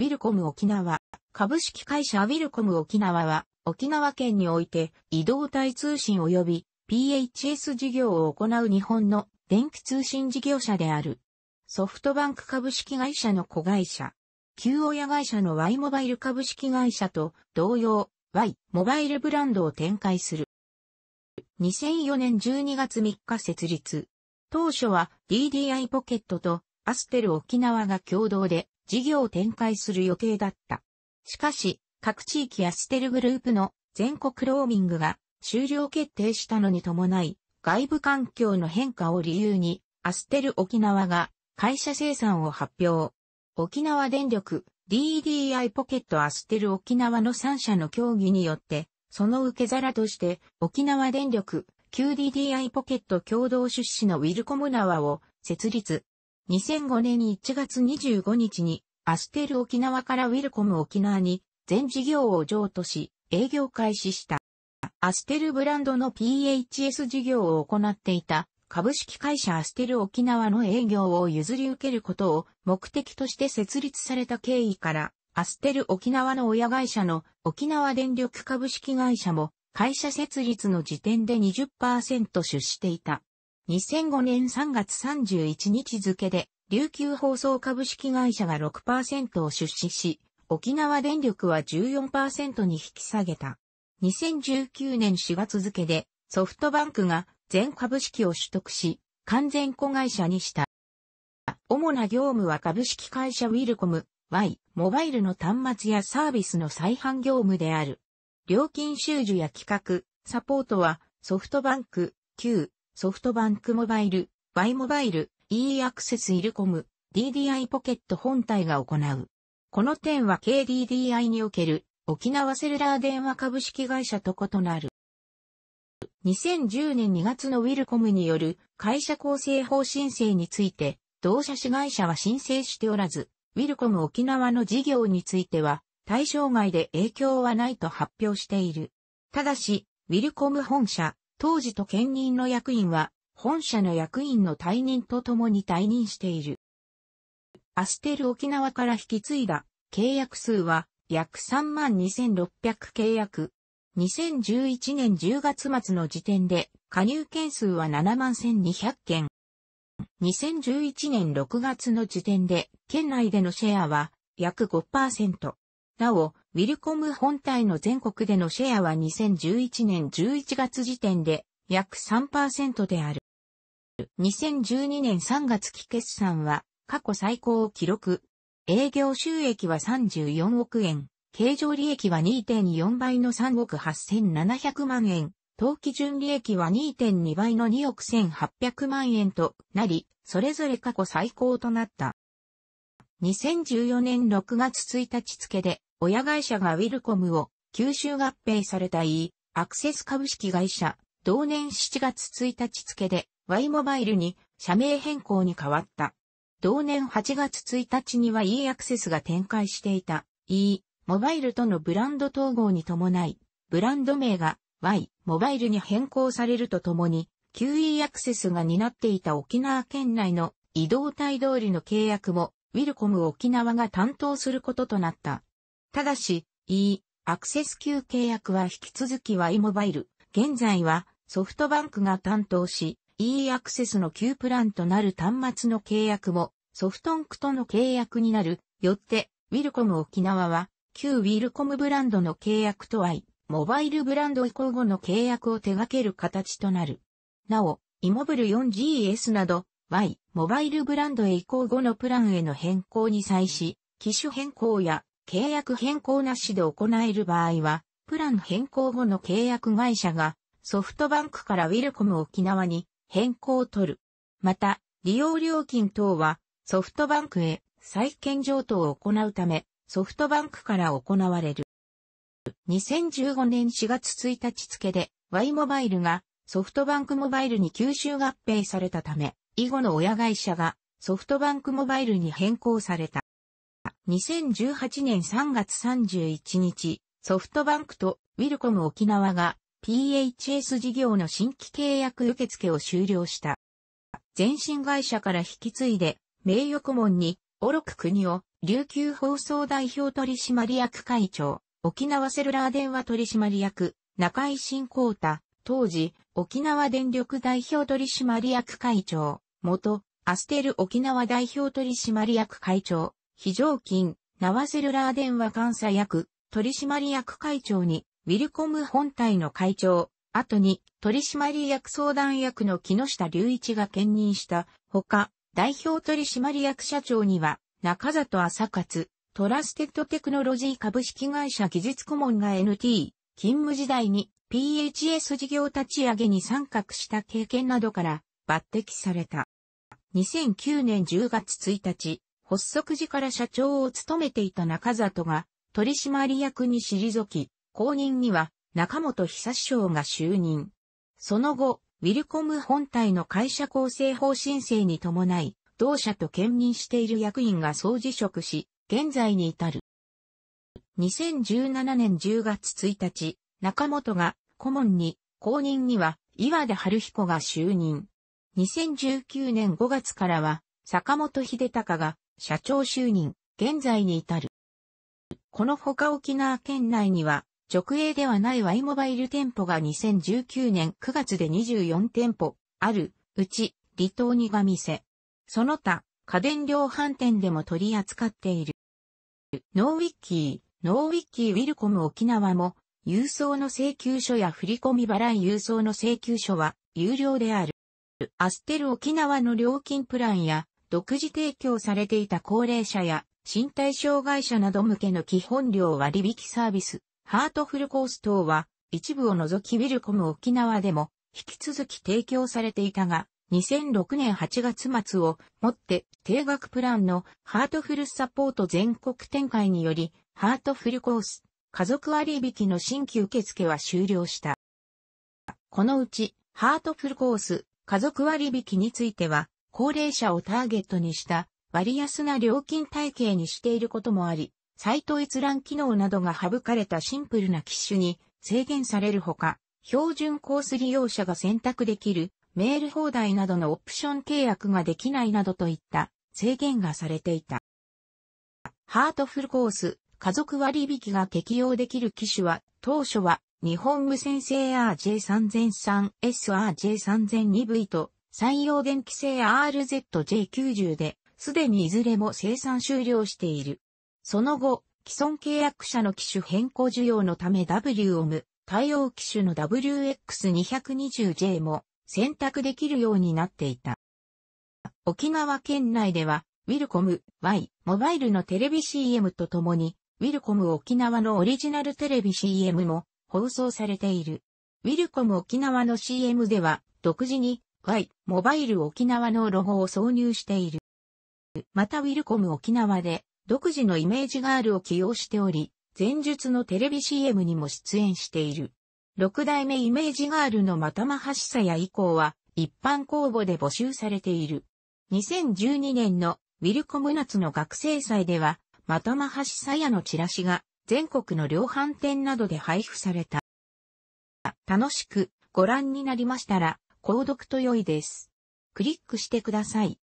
ウィルコム沖縄。株式会社ウィルコム沖縄は、沖縄県において移動体通信及び PHS 事業を行う日本の電気通信事業者である。ソフトバンク株式会社の子会社。旧親会社の Y モバイル株式会社と同様 Y モバイルブランドを展開する。2004年12月3日設立。当初は DDI ポケットとアステル沖縄が共同で事業を展開する予定だった。しかし、各地域やステルグループの全国ローミングが終了決定したのに伴い、外部環境の変化を理由に、アステル沖縄が会社生産を発表。沖縄電力 DDI ポケットアステル沖縄の3社の協議によって、その受け皿として沖縄電力 QDDI ポケット共同出資のウィルコムナワを設立、2005年1月25日にアステル沖縄からウィルコム沖縄に全事業を譲渡し営業開始した。アステルブランドの PHS 事業を行っていた株式会社アステル沖縄の営業を譲り受けることを目的として設立された経緯からアステル沖縄の親会社の沖縄電力株式会社も会社設立の時点で20%出資していた。2005年3月31日付で、琉球放送株式会社が6%を出資し、沖縄電力は14%に引き下げた。2019年4月付で、ソフトバンクが全株式を取得し、完全子会社にした。主な業務は株式会社ウィルコム、Y、モバイルの端末やサービスの再販業務である。料金収受や企画、サポートはソフトバンク、Q、ソフトバンクモバイル、バイモバイル、e アクセスイルコム、DDI ポケット本体が行う。この点は KDDI における沖縄セルラー電話株式会社と異なる。2010年2月のウィルコムによる会社構成法申請について、同社子会社は申請しておらず、ウィルコム沖縄の事業については対象外で影響はないと発表している。ただし、ウィルコム本社、当時と兼任の役員は、本社の役員の退任とともに退任している。アステル沖縄から引き継いだ契約数は約32,600契約。2011年10月末の時点で加入件数は71,200件。2011年6月の時点で県内でのシェアは約5%。なお、ウィルコム本体の全国でのシェアは2011年11月時点で約3%である。2012年3月期決算は過去最高を記録。営業収益は34億円、経常利益は2.4倍の3億8700万円、当期純利益は2.2倍の2億1800万円となり、それぞれ過去最高となった。2014年6月1日付で、親会社がウィルコムを吸収合併された E、アクセス株式会社、同年7月1日付で Y モバイルに社名変更に変わった。同年8月1日には E アクセスが展開していた E モバイルとのブランド統合に伴い、ブランド名が Y モバイルに変更されるとともに、QE アクセスが担っていた沖縄県内の移動体通りの契約も、ウィルコム沖縄が担当することとなった。ただし、E、アクセス級契約は引き続きはモバイル。現在はソフトバンクが担当し、E アクセスの旧プランとなる端末の契約もソフトンクとの契約になる。よって、ウィルコム沖縄は旧ウィルコムブランドの契約と Y、モバイルブランド移行後の契約を手掛ける形となる。なお、イモブル 4GS など、Y、モバイルブランドへ移行後のプランへの変更に際し、機種変更や契約変更なしで行える場合は、プラン変更後の契約会社がソフトバンクからウィルコム沖縄に変更を取る。また、利用料金等はソフトバンクへ再建譲渡を行うため、ソフトバンクから行われる。2015年4月1日付で Y モバイルがソフトバンクモバイルに吸収合併されたため、以後の親会社がソフトバンクモバイルに変更された。2018年3月31日、ソフトバンクとウィルコム沖縄が PHS 事業の新規契約受付を終了した。前身会社から引き継いで、名誉顧問に、オロク国を、琉球放送代表取締役会長、沖縄セルラー電話取締役、中井新光太、当時、沖縄電力代表取締役会長、元、アステル沖縄代表取締役会長、非常勤、ナワセルラー電話監査役、取締役会長に、ウィルコム本体の会長、後に取締役相談役の木下隆一が兼任したほか、代表取締役社長には、中里朝勝、トラステッドテクノロジー株式会社技術顧問が NT、勤務時代に PHS 事業立ち上げに参画した経験などから抜擢された。2009年10月1日、発足時から社長を務めていた中里が、取締役に退き、後任には中本久志匠が就任。その後、ウィルコム本体の会社構成法申請に伴い、同社と兼任している役員が総辞職し、現在に至る。2017年10月1日、中本が顧問に、後任には岩田春彦が就任。2019年5月からは、坂本秀隆が社長就任、現在に至る。このほか沖縄県内には、直営ではない Y モバイル店舗が2019年9月で24店舗ある、うち、離島にが店。その他、家電量販店でも取り扱っている。ノーウィッキー、ノーウィッキーウィルコム沖縄も、郵送の請求書や振込払い郵送の請求書は有料である。アステル沖縄の料金プランや独自提供されていた高齢者や身体障害者など向けの基本料割引サービス、ハートフルコース等は一部を除きウィルコム沖縄でも引き続き提供されていたが、2006年8月末をもって定額プランのハートフルサポート全国展開により、ハートフルコース、家族割引の新規受付は終了した。このうち、ハートフルコース、家族割引については、高齢者をターゲットにした割安な料金体系にしていることもあり、サイト閲覧機能などが省かれたシンプルな機種に制限されるほか、標準コース利用者が選択できるメール放題などのオプション契約ができないなどといった制限がされていた。ハートフルコース、家族割引が適用できる機種は、当初は日本無線製 RJ3003SRJ3002V と三洋電気製 RZJ90 で、すでにいずれも生産終了している。その後、既存契約者の機種変更需要のため WOM 対応機種の WX220J も選択できるようになっていた。沖縄県内では、ウィルコム Y モバイルのテレビ CM とともに、ウィルコム沖縄のオリジナルテレビ CM も放送されている。ウィルコム沖縄の CM では、独自に Y、モバイル沖縄のロゴを挿入している。またウィルコム沖縄で独自のイメージガールを起用しており、前述のテレビ CM にも出演している。六代目イメージガールのまたまはしさや以降は一般公募で募集されている。2012年のウィルコム夏の学生祭では、またまはしさやのチラシが全国の量販店などで配布された。楽しくご覧になりましたら、購読と良いです。クリックしてください。